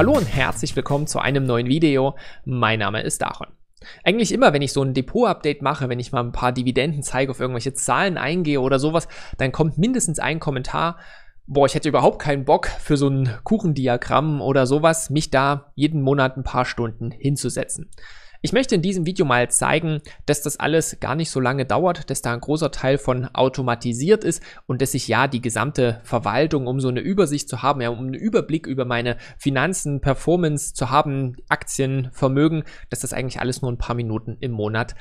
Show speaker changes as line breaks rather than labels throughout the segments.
Hallo und herzlich willkommen zu einem neuen Video. Mein Name ist Daron. Eigentlich immer, wenn ich so ein Depot-Update mache, wenn ich mal ein paar Dividenden zeige, auf irgendwelche Zahlen eingehe oder sowas, dann kommt mindestens ein Kommentar, boah, ich hätte überhaupt keinen Bock für so ein Kuchendiagramm oder sowas, mich da jeden Monat ein paar Stunden hinzusetzen. Ich möchte in diesem Video mal zeigen, dass das alles gar nicht so lange dauert, dass da ein großer Teil von automatisiert ist und dass ich ja die gesamte Verwaltung, um so eine Übersicht zu haben, ja, um einen Überblick über meine Finanzen, Performance zu haben, Aktien, Vermögen, dass das eigentlich alles nur ein paar Minuten im Monat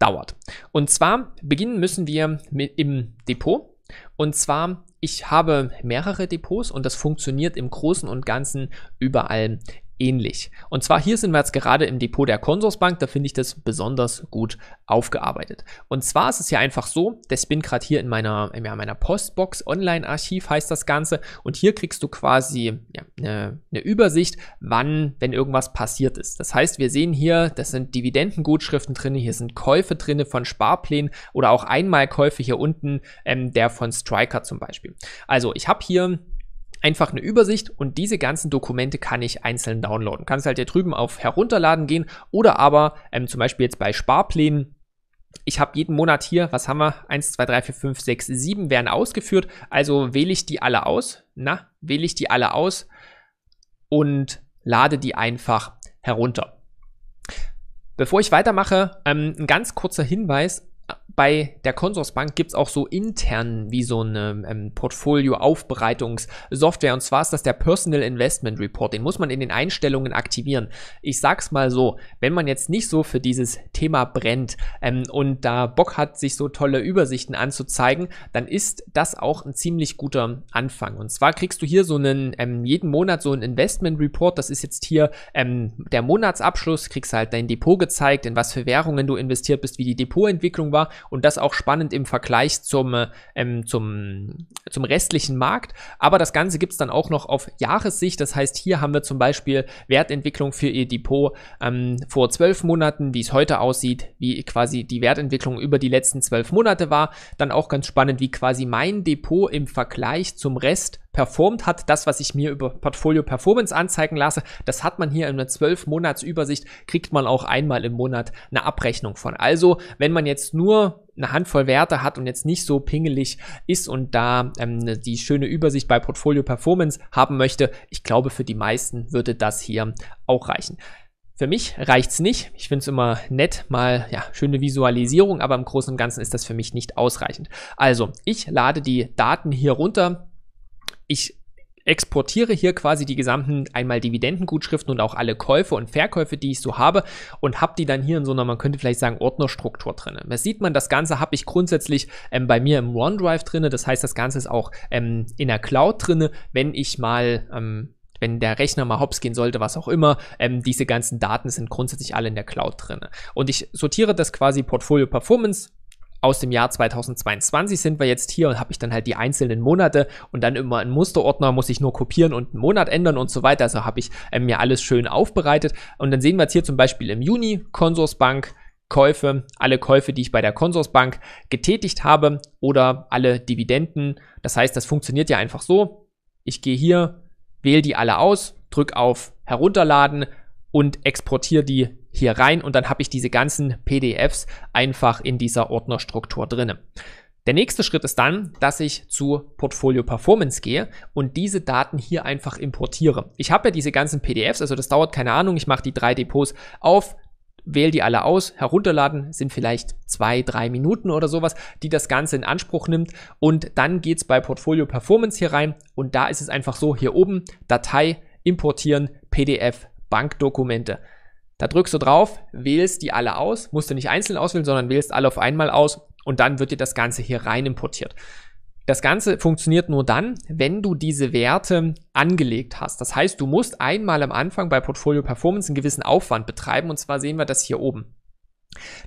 dauert. Und zwar beginnen müssen wir mit im Depot. Und zwar, ich habe mehrere Depots und das funktioniert im Großen und Ganzen überall ähnlich. Und zwar hier sind wir jetzt gerade im Depot der Consorsbank, da finde ich das besonders gut aufgearbeitet. Und zwar ist es ja einfach so, dass ich bin gerade hier in meiner, in meiner Postbox, Online-Archiv heißt das Ganze, und hier kriegst du quasi eine ja, ne, ne Übersicht, wann, wenn irgendwas passiert ist. Das heißt, wir sehen hier, das sind Dividendengutschriften drin, hier sind Käufe drin von Sparplänen oder auch Einmalkäufe hier unten, ähm, der von Striker zum Beispiel. Also ich habe hier einfach eine Übersicht und diese ganzen Dokumente kann ich einzeln downloaden. Kannst halt hier drüben auf Herunterladen gehen oder aber ähm, zum Beispiel jetzt bei Sparplänen. Ich habe jeden Monat hier, was haben wir? 1, 2, 3, 4, 5, 6, 7 werden ausgeführt. Also wähle ich die alle aus. Na, wähle ich die alle aus und lade die einfach herunter. Bevor ich weitermache, ähm, ein ganz kurzer Hinweis bei der Consorsbank gibt es auch so intern wie so eine ähm, Portfolio-Aufbereitungssoftware. Und zwar ist das der Personal Investment Report. Den muss man in den Einstellungen aktivieren. Ich sag's mal so, wenn man jetzt nicht so für dieses Thema brennt ähm, und da Bock hat, sich so tolle Übersichten anzuzeigen, dann ist das auch ein ziemlich guter Anfang. Und zwar kriegst du hier so einen, ähm, jeden Monat so einen Investment Report. Das ist jetzt hier ähm, der Monatsabschluss. Kriegst halt dein Depot gezeigt, in was für Währungen du investiert bist, wie die Depotentwicklung war und das auch spannend im Vergleich zum, äh, ähm, zum, zum restlichen Markt. Aber das Ganze gibt es dann auch noch auf Jahressicht. Das heißt, hier haben wir zum Beispiel Wertentwicklung für Ihr Depot ähm, vor zwölf Monaten, wie es heute aussieht, wie quasi die Wertentwicklung über die letzten zwölf Monate war. Dann auch ganz spannend, wie quasi mein Depot im Vergleich zum Rest performt hat. Das, was ich mir über Portfolio Performance anzeigen lasse, das hat man hier in einer 12-Monats-Übersicht, kriegt man auch einmal im Monat eine Abrechnung von. Also, wenn man jetzt nur eine Handvoll Werte hat und jetzt nicht so pingelig ist und da ähm, ne, die schöne Übersicht bei Portfolio Performance haben möchte, ich glaube, für die meisten würde das hier auch reichen. Für mich reicht es nicht. Ich finde es immer nett, mal ja, schöne Visualisierung, aber im Großen und Ganzen ist das für mich nicht ausreichend. Also, ich lade die Daten hier runter ich exportiere hier quasi die gesamten einmal Dividendengutschriften und auch alle Käufe und Verkäufe, die ich so habe und habe die dann hier in so einer, man könnte vielleicht sagen, Ordnerstruktur drin. Das sieht man, das Ganze habe ich grundsätzlich ähm, bei mir im OneDrive drin. Das heißt, das Ganze ist auch ähm, in der Cloud drin, wenn ich mal ähm, wenn der Rechner mal hops gehen sollte, was auch immer, ähm, diese ganzen Daten sind grundsätzlich alle in der Cloud drin. Und ich sortiere das quasi Portfolio Performance aus dem Jahr 2022 sind wir jetzt hier und habe ich dann halt die einzelnen Monate und dann immer einen Musterordner, muss ich nur kopieren und einen Monat ändern und so weiter. Also habe ich ähm, mir alles schön aufbereitet. Und dann sehen wir jetzt hier zum Beispiel im Juni Konsorsbank. Käufe, alle Käufe, die ich bei der Konsorsbank getätigt habe oder alle Dividenden. Das heißt, das funktioniert ja einfach so. Ich gehe hier, wähle die alle aus, drücke auf Herunterladen und exportiere die hier rein und dann habe ich diese ganzen PDFs einfach in dieser Ordnerstruktur drin. Der nächste Schritt ist dann, dass ich zu Portfolio Performance gehe und diese Daten hier einfach importiere. Ich habe ja diese ganzen PDFs, also das dauert keine Ahnung, ich mache die drei Depots auf, wähle die alle aus, herunterladen, sind vielleicht zwei, drei Minuten oder sowas, die das Ganze in Anspruch nimmt und dann geht es bei Portfolio Performance hier rein und da ist es einfach so, hier oben Datei importieren, PDF, Bankdokumente. Da drückst du drauf, wählst die alle aus, musst du nicht einzeln auswählen, sondern wählst alle auf einmal aus und dann wird dir das Ganze hier rein importiert. Das Ganze funktioniert nur dann, wenn du diese Werte angelegt hast. Das heißt, du musst einmal am Anfang bei Portfolio Performance einen gewissen Aufwand betreiben und zwar sehen wir das hier oben.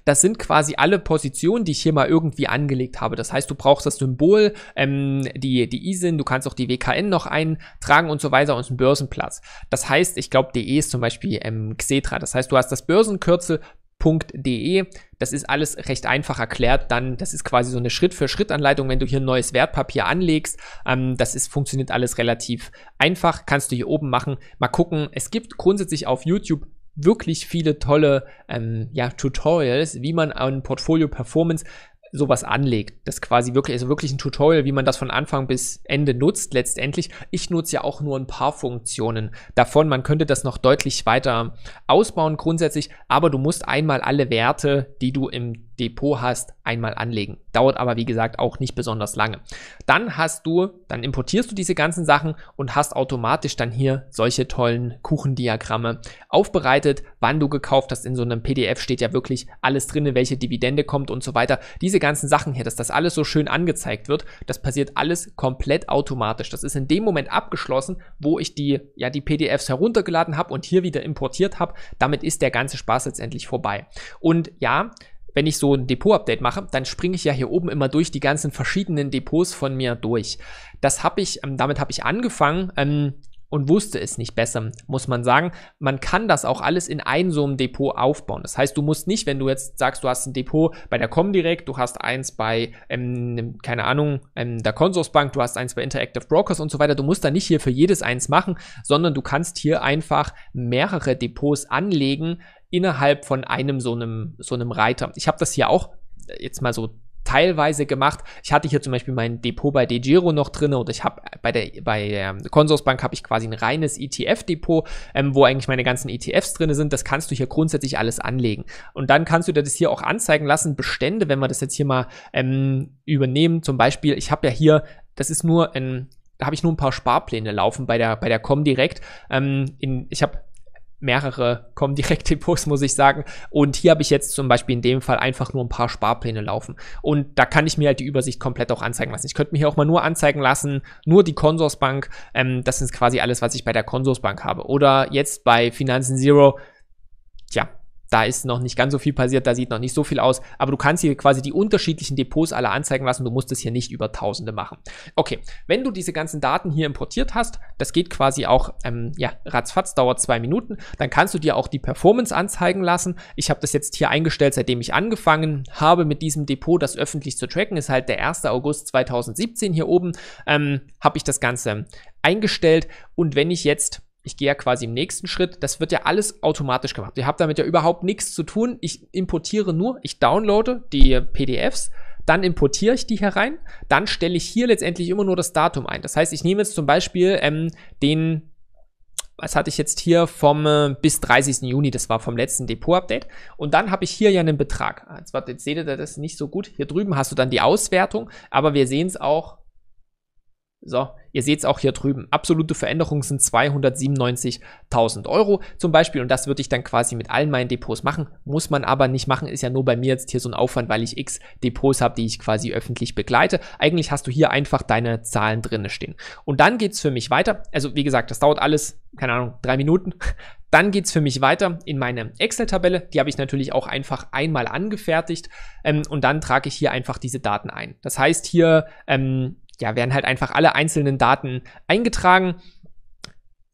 Das sind quasi alle Positionen, die ich hier mal irgendwie angelegt habe. Das heißt, du brauchst das Symbol, ähm, die, die ISIN, du kannst auch die WKN noch eintragen und so weiter und einen Börsenplatz. Das heißt, ich glaube, DE ist zum Beispiel ähm, Xetra. Das heißt, du hast das Börsenkürzel .de. Das ist alles recht einfach erklärt. Dann, das ist quasi so eine Schritt-für-Schritt-Anleitung, wenn du hier ein neues Wertpapier anlegst. Ähm, das ist, funktioniert alles relativ einfach. Kannst du hier oben machen. Mal gucken. Es gibt grundsätzlich auf YouTube wirklich viele tolle ähm, ja, Tutorials, wie man an Portfolio Performance sowas anlegt. Das quasi wirklich, also wirklich ein Tutorial, wie man das von Anfang bis Ende nutzt letztendlich. Ich nutze ja auch nur ein paar Funktionen davon. Man könnte das noch deutlich weiter ausbauen grundsätzlich, aber du musst einmal alle Werte, die du im Depot hast, einmal anlegen. Dauert aber, wie gesagt, auch nicht besonders lange. Dann hast du, dann importierst du diese ganzen Sachen und hast automatisch dann hier solche tollen Kuchendiagramme aufbereitet, wann du gekauft hast. In so einem PDF steht ja wirklich alles drin, welche Dividende kommt und so weiter. Diese ganzen Sachen hier, dass das alles so schön angezeigt wird, das passiert alles komplett automatisch. Das ist in dem Moment abgeschlossen, wo ich die, ja, die PDFs heruntergeladen habe und hier wieder importiert habe. Damit ist der ganze Spaß letztendlich vorbei. Und ja, wenn ich so ein Depot-Update mache, dann springe ich ja hier oben immer durch die ganzen verschiedenen Depots von mir durch. Das habe ich, ähm, damit habe ich angefangen ähm, und wusste es nicht besser, muss man sagen. Man kann das auch alles in ein so einem Depot aufbauen. Das heißt, du musst nicht, wenn du jetzt sagst, du hast ein Depot bei der Comdirect, du hast eins bei, ähm, keine Ahnung, ähm, der Bank, du hast eins bei Interactive Brokers und so weiter. Du musst da nicht hier für jedes eins machen, sondern du kannst hier einfach mehrere Depots anlegen, innerhalb von einem so einem, so einem Reiter. Ich habe das hier auch äh, jetzt mal so teilweise gemacht. Ich hatte hier zum Beispiel mein Depot bei DeGiro noch drin und ich habe bei der, bei der Consorsbank habe ich quasi ein reines ETF-Depot, ähm, wo eigentlich meine ganzen ETFs drin sind. Das kannst du hier grundsätzlich alles anlegen. Und dann kannst du dir das hier auch anzeigen lassen, Bestände, wenn wir das jetzt hier mal ähm, übernehmen. Zum Beispiel, ich habe ja hier, das ist nur ein da habe ich nur ein paar Sparpläne laufen bei der bei der Comdirect. Ähm, in, ich habe mehrere kommen direkt Depots, muss ich sagen. Und hier habe ich jetzt zum Beispiel in dem Fall einfach nur ein paar Sparpläne laufen. Und da kann ich mir halt die Übersicht komplett auch anzeigen lassen. Ich könnte mir hier auch mal nur anzeigen lassen, nur die Konsorsbank. Ähm, das ist quasi alles, was ich bei der Konsorsbank habe. Oder jetzt bei Finanzen Zero, tja, da ist noch nicht ganz so viel passiert, da sieht noch nicht so viel aus, aber du kannst hier quasi die unterschiedlichen Depots alle anzeigen lassen, du musst es hier nicht über Tausende machen. Okay, wenn du diese ganzen Daten hier importiert hast, das geht quasi auch, ähm, ja, ratzfatz, dauert zwei Minuten, dann kannst du dir auch die Performance anzeigen lassen. Ich habe das jetzt hier eingestellt, seitdem ich angefangen habe mit diesem Depot, das öffentlich zu tracken, ist halt der 1. August 2017 hier oben, ähm, habe ich das Ganze eingestellt und wenn ich jetzt ich gehe ja quasi im nächsten Schritt, das wird ja alles automatisch gemacht. Ihr habt damit ja überhaupt nichts zu tun. Ich importiere nur, ich downloade die PDFs, dann importiere ich die herein, dann stelle ich hier letztendlich immer nur das Datum ein. Das heißt, ich nehme jetzt zum Beispiel ähm, den was hatte ich jetzt hier vom äh, bis 30. Juni, das war vom letzten Depot-Update. Und dann habe ich hier ja einen Betrag. Ah, jetzt, warte, jetzt seht ihr das nicht so gut. Hier drüben hast du dann die Auswertung, aber wir sehen es auch so, ihr seht es auch hier drüben. Absolute Veränderung sind 297.000 Euro zum Beispiel und das würde ich dann quasi mit all meinen Depots machen. Muss man aber nicht machen, ist ja nur bei mir jetzt hier so ein Aufwand, weil ich x Depots habe, die ich quasi öffentlich begleite. Eigentlich hast du hier einfach deine Zahlen drinne stehen. Und dann geht es für mich weiter. Also wie gesagt, das dauert alles, keine Ahnung, drei Minuten. Dann geht es für mich weiter in meine Excel-Tabelle. Die habe ich natürlich auch einfach einmal angefertigt ähm, und dann trage ich hier einfach diese Daten ein. Das heißt hier, ähm, ja, werden halt einfach alle einzelnen Daten eingetragen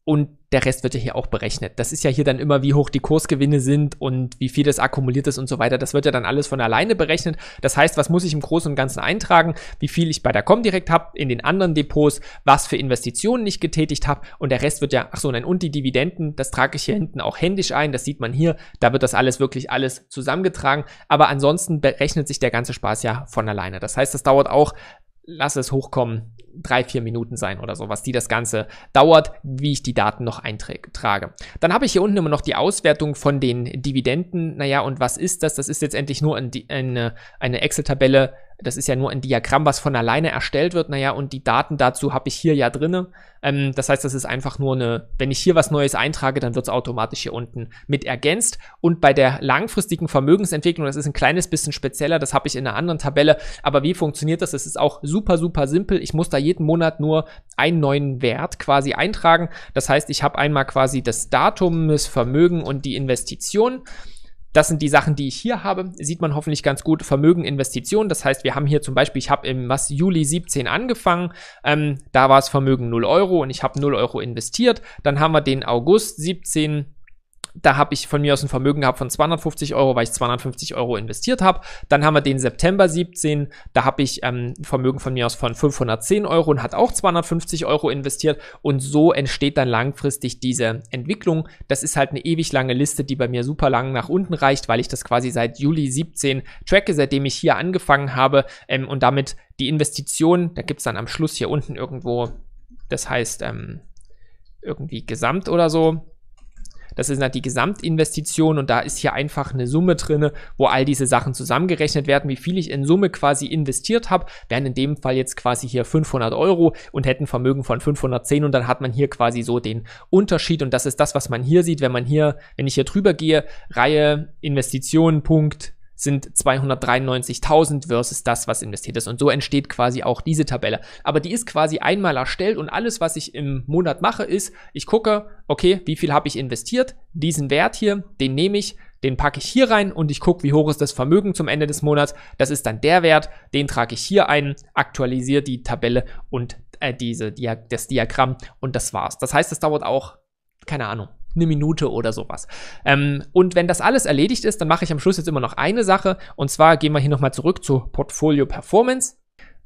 und der Rest wird ja hier auch berechnet. Das ist ja hier dann immer, wie hoch die Kursgewinne sind und wie viel das akkumuliert ist und so weiter. Das wird ja dann alles von alleine berechnet. Das heißt, was muss ich im Großen und Ganzen eintragen? Wie viel ich bei der Comdirect habe, in den anderen Depots, was für Investitionen ich getätigt habe und der Rest wird ja, ach so, nein, und die Dividenden, das trage ich hier hinten auch händisch ein. Das sieht man hier. Da wird das alles wirklich alles zusammengetragen. Aber ansonsten berechnet sich der ganze Spaß ja von alleine. Das heißt, das dauert auch lass es hochkommen, drei, vier Minuten sein oder so, was die das Ganze dauert, wie ich die Daten noch eintrage. Dann habe ich hier unten immer noch die Auswertung von den Dividenden. Naja, und was ist das? Das ist jetzt endlich nur eine, eine Excel-Tabelle das ist ja nur ein Diagramm, was von alleine erstellt wird. Naja, und die Daten dazu habe ich hier ja drin. Ähm, das heißt, das ist einfach nur eine, wenn ich hier was Neues eintrage, dann wird es automatisch hier unten mit ergänzt. Und bei der langfristigen Vermögensentwicklung, das ist ein kleines bisschen spezieller, das habe ich in einer anderen Tabelle. Aber wie funktioniert das? Das ist auch super, super simpel. Ich muss da jeden Monat nur einen neuen Wert quasi eintragen. Das heißt, ich habe einmal quasi das Datum, das Vermögen und die Investition. Das sind die Sachen, die ich hier habe. Sieht man hoffentlich ganz gut. Vermögen, Investitionen. Das heißt, wir haben hier zum Beispiel, ich habe im was, Juli 17 angefangen. Ähm, da war es Vermögen 0 Euro und ich habe 0 Euro investiert. Dann haben wir den August 17 da habe ich von mir aus ein Vermögen gehabt von 250 Euro, weil ich 250 Euro investiert habe. Dann haben wir den September 17, da habe ich ähm, ein Vermögen von mir aus von 510 Euro und hat auch 250 Euro investiert. Und so entsteht dann langfristig diese Entwicklung. Das ist halt eine ewig lange Liste, die bei mir super lang nach unten reicht, weil ich das quasi seit Juli 17 tracke, seitdem ich hier angefangen habe. Ähm, und damit die Investition, da gibt es dann am Schluss hier unten irgendwo, das heißt ähm, irgendwie Gesamt oder so, das ist halt die Gesamtinvestition und da ist hier einfach eine Summe drinne, wo all diese Sachen zusammengerechnet werden, wie viel ich in Summe quasi investiert habe, wären in dem Fall jetzt quasi hier 500 Euro und hätten Vermögen von 510 und dann hat man hier quasi so den Unterschied und das ist das, was man hier sieht, wenn man hier, wenn ich hier drüber gehe, Reihe Investitionen, Punkt, sind 293.000 versus das, was investiert ist. Und so entsteht quasi auch diese Tabelle. Aber die ist quasi einmal erstellt und alles, was ich im Monat mache, ist, ich gucke, okay, wie viel habe ich investiert? Diesen Wert hier, den nehme ich, den packe ich hier rein und ich gucke, wie hoch ist das Vermögen zum Ende des Monats. Das ist dann der Wert, den trage ich hier ein, aktualisiere die Tabelle und äh, diese, die, das Diagramm und das war's. Das heißt, es dauert auch, keine Ahnung, eine Minute oder sowas. Ähm, und wenn das alles erledigt ist, dann mache ich am Schluss jetzt immer noch eine Sache. Und zwar gehen wir hier nochmal zurück zu Portfolio Performance.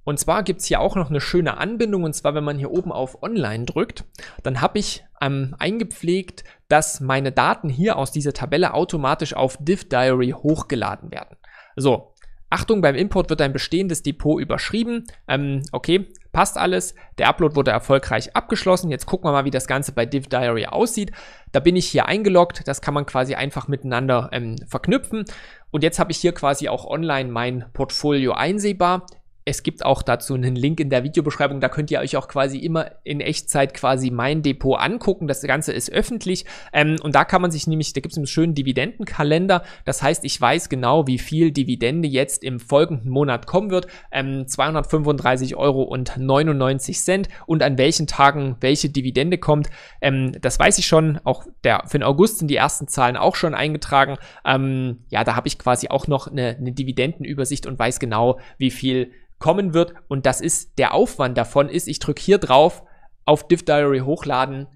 Und zwar gibt es hier auch noch eine schöne Anbindung. Und zwar, wenn man hier oben auf Online drückt, dann habe ich ähm, eingepflegt, dass meine Daten hier aus dieser Tabelle automatisch auf Div Diary hochgeladen werden. So, Achtung, beim Import wird ein bestehendes Depot überschrieben. Ähm, okay, passt alles. Der Upload wurde erfolgreich abgeschlossen. Jetzt gucken wir mal, wie das Ganze bei Div Diary aussieht. Da bin ich hier eingeloggt, das kann man quasi einfach miteinander ähm, verknüpfen. Und jetzt habe ich hier quasi auch online mein Portfolio einsehbar es gibt auch dazu einen Link in der Videobeschreibung, da könnt ihr euch auch quasi immer in Echtzeit quasi mein Depot angucken. Das Ganze ist öffentlich ähm, und da kann man sich nämlich, da gibt es einen schönen Dividendenkalender. Das heißt, ich weiß genau, wie viel Dividende jetzt im folgenden Monat kommen wird. Ähm, 235 Euro und an welchen Tagen welche Dividende kommt. Ähm, das weiß ich schon. Auch der, für den August sind die ersten Zahlen auch schon eingetragen. Ähm, ja, da habe ich quasi auch noch eine, eine Dividendenübersicht und weiß genau, wie viel kommen wird. Und das ist, der Aufwand davon ist, ich drücke hier drauf auf Div Diary hochladen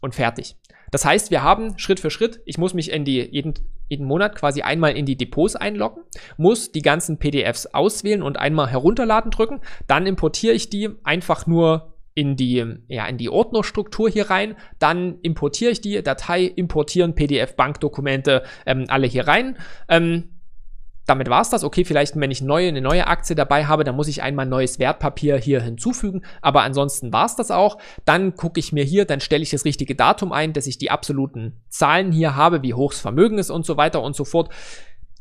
und fertig. Das heißt, wir haben Schritt für Schritt, ich muss mich in die, jeden, jeden Monat quasi einmal in die Depots einloggen, muss die ganzen PDFs auswählen und einmal herunterladen drücken, dann importiere ich die einfach nur in die, ja, in die Ordnerstruktur hier rein, dann importiere ich die Datei, importieren PDF, Bankdokumente, ähm, alle hier rein. Ähm, damit war es das. Okay, vielleicht, wenn ich neue, eine neue Aktie dabei habe, dann muss ich einmal neues Wertpapier hier hinzufügen. Aber ansonsten war es das auch. Dann gucke ich mir hier, dann stelle ich das richtige Datum ein, dass ich die absoluten Zahlen hier habe, wie hoch das Vermögen ist und so weiter und so fort.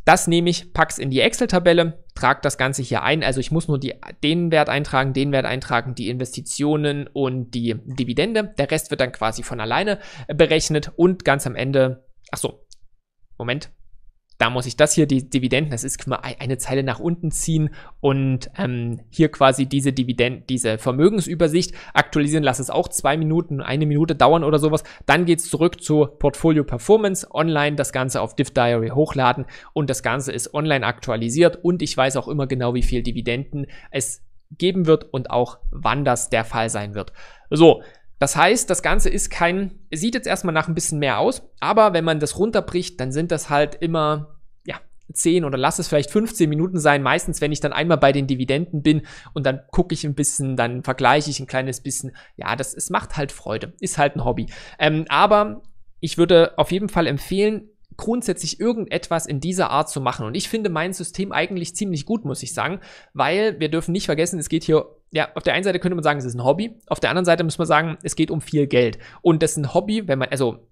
Das nehme ich, pack's in die Excel-Tabelle, trage das Ganze hier ein. Also ich muss nur die, den Wert eintragen, den Wert eintragen, die Investitionen und die Dividende. Der Rest wird dann quasi von alleine berechnet und ganz am Ende, ach so, Moment, da muss ich das hier, die Dividenden, das ist e-, eine Zeile nach unten ziehen und ähm, hier quasi diese Dividenden, diese Vermögensübersicht aktualisieren. Lass es auch zwei Minuten, eine Minute dauern oder sowas. Dann geht's zurück zu Portfolio Performance, online das Ganze auf Div Diary hochladen und das Ganze ist online aktualisiert und ich weiß auch immer genau, wie viel Dividenden es geben wird und auch wann das der Fall sein wird. So, das heißt, das Ganze ist kein, sieht jetzt erstmal nach ein bisschen mehr aus, aber wenn man das runterbricht, dann sind das halt immer ja, 10 oder lass es vielleicht 15 Minuten sein, meistens, wenn ich dann einmal bei den Dividenden bin und dann gucke ich ein bisschen, dann vergleiche ich ein kleines bisschen. Ja, das es macht halt Freude, ist halt ein Hobby. Ähm, aber ich würde auf jeden Fall empfehlen, grundsätzlich irgendetwas in dieser Art zu machen. Und ich finde mein System eigentlich ziemlich gut, muss ich sagen, weil wir dürfen nicht vergessen, es geht hier, ja, auf der einen Seite könnte man sagen, es ist ein Hobby, auf der anderen Seite muss man sagen, es geht um viel Geld. Und das ist ein Hobby, wenn man, also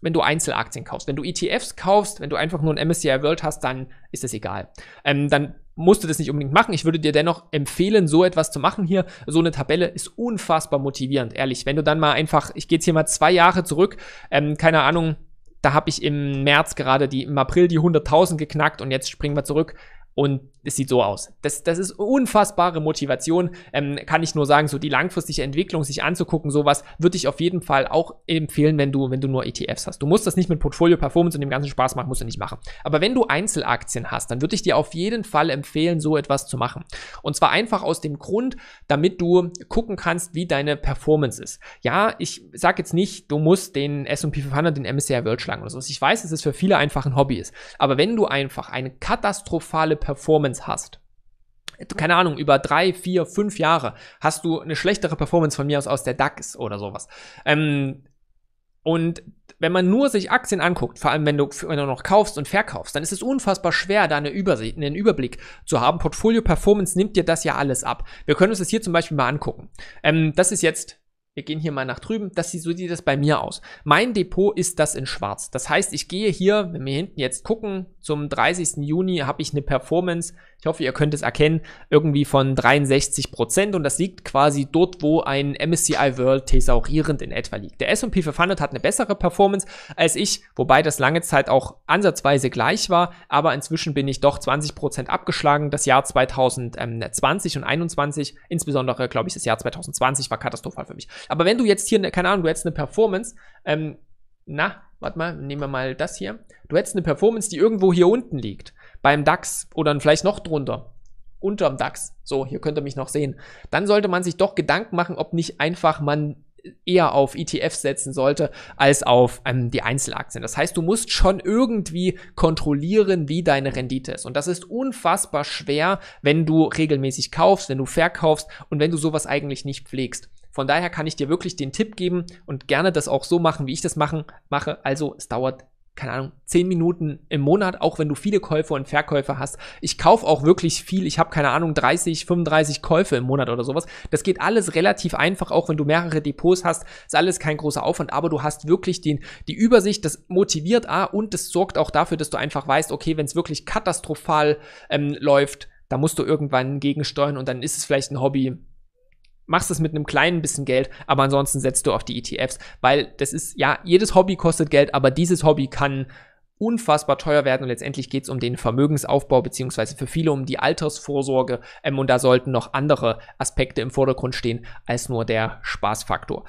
wenn du Einzelaktien kaufst. Wenn du ETFs kaufst, wenn du einfach nur ein MSCI World hast, dann ist das egal. Ähm, dann musst du das nicht unbedingt machen. Ich würde dir dennoch empfehlen, so etwas zu machen hier. So eine Tabelle ist unfassbar motivierend, ehrlich. Wenn du dann mal einfach, ich gehe jetzt hier mal zwei Jahre zurück, ähm, keine Ahnung, da habe ich im März gerade die, im April die 100.000 geknackt und jetzt springen wir zurück und es sieht so aus. Das, das ist unfassbare Motivation. Ähm, kann ich nur sagen, so die langfristige Entwicklung sich anzugucken, sowas würde ich auf jeden Fall auch empfehlen, wenn du, wenn du nur ETFs hast. Du musst das nicht mit Portfolio Performance und dem ganzen Spaß machen, musst du nicht machen. Aber wenn du Einzelaktien hast, dann würde ich dir auf jeden Fall empfehlen, so etwas zu machen. Und zwar einfach aus dem Grund, damit du gucken kannst, wie deine Performance ist. Ja, ich sage jetzt nicht, du musst den S&P 500, den MSCI World schlagen oder so. Ich weiß, dass es für viele einfach ein Hobby ist. Aber wenn du einfach eine katastrophale Performance alles hast. Keine Ahnung, über drei, vier, fünf Jahre hast du eine schlechtere Performance von mir aus aus der DAX oder sowas. Ähm, und wenn man nur sich Aktien anguckt, vor allem wenn du, wenn du noch kaufst und verkaufst, dann ist es unfassbar schwer, da eine Übersicht, einen Überblick zu haben. Portfolio Performance nimmt dir das ja alles ab. Wir können uns das hier zum Beispiel mal angucken. Ähm, das ist jetzt wir gehen hier mal nach drüben, das sieht, so sieht das bei mir aus. Mein Depot ist das in schwarz. Das heißt, ich gehe hier, wenn wir hinten jetzt gucken, zum 30. Juni habe ich eine Performance ich hoffe, ihr könnt es erkennen, irgendwie von 63% Prozent und das liegt quasi dort, wo ein MSCI World thesaurierend in etwa liegt. Der S&P 500 hat eine bessere Performance als ich, wobei das lange Zeit auch ansatzweise gleich war, aber inzwischen bin ich doch 20% Prozent abgeschlagen. Das Jahr 2020 und 21, insbesondere glaube ich, das Jahr 2020 war katastrophal für mich. Aber wenn du jetzt hier, ne, keine Ahnung, du hättest eine Performance, ähm, na, warte mal, nehmen wir mal das hier. Du hättest eine Performance, die irgendwo hier unten liegt beim DAX oder vielleicht noch drunter, unterm DAX, so, hier könnt ihr mich noch sehen, dann sollte man sich doch Gedanken machen, ob nicht einfach man eher auf ETFs setzen sollte als auf ähm, die Einzelaktien. Das heißt, du musst schon irgendwie kontrollieren, wie deine Rendite ist. Und das ist unfassbar schwer, wenn du regelmäßig kaufst, wenn du verkaufst und wenn du sowas eigentlich nicht pflegst. Von daher kann ich dir wirklich den Tipp geben und gerne das auch so machen, wie ich das machen, mache. Also es dauert keine Ahnung, 10 Minuten im Monat, auch wenn du viele Käufe und Verkäufe hast. Ich kaufe auch wirklich viel. Ich habe keine Ahnung, 30, 35 Käufe im Monat oder sowas. Das geht alles relativ einfach, auch wenn du mehrere Depots hast. Ist alles kein großer Aufwand, aber du hast wirklich den, die Übersicht. Das motiviert A ah, und das sorgt auch dafür, dass du einfach weißt, okay, wenn es wirklich katastrophal ähm, läuft, da musst du irgendwann gegensteuern und dann ist es vielleicht ein Hobby, machst es mit einem kleinen bisschen Geld, aber ansonsten setzt du auf die ETFs, weil das ist, ja, jedes Hobby kostet Geld, aber dieses Hobby kann unfassbar teuer werden und letztendlich geht es um den Vermögensaufbau beziehungsweise für viele um die Altersvorsorge ähm, und da sollten noch andere Aspekte im Vordergrund stehen als nur der Spaßfaktor.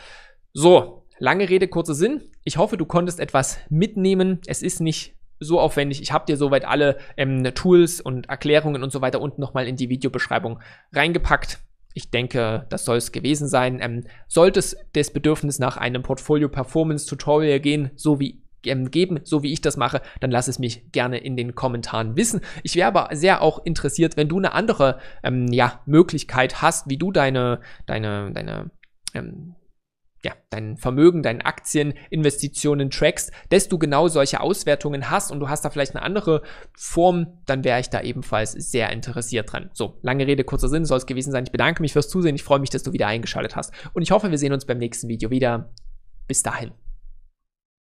So, lange Rede, kurzer Sinn. Ich hoffe, du konntest etwas mitnehmen. Es ist nicht so aufwendig. Ich habe dir soweit alle ähm, Tools und Erklärungen und so weiter unten nochmal in die Videobeschreibung reingepackt. Ich denke, das soll es gewesen sein. Ähm, sollte es das Bedürfnis nach einem Portfolio Performance Tutorial gehen, so wie ähm, geben, so wie ich das mache, dann lass es mich gerne in den Kommentaren wissen. Ich wäre aber sehr auch interessiert, wenn du eine andere ähm, ja, Möglichkeit hast, wie du deine, deine, deine ähm, ja, dein Vermögen, deinen Aktieninvestitionen trackst, desto genau solche Auswertungen hast und du hast da vielleicht eine andere Form, dann wäre ich da ebenfalls sehr interessiert dran. So, lange Rede, kurzer Sinn soll es gewesen sein. Ich bedanke mich fürs Zusehen. Ich freue mich, dass du wieder eingeschaltet hast. Und ich hoffe, wir sehen uns beim nächsten Video wieder. Bis dahin.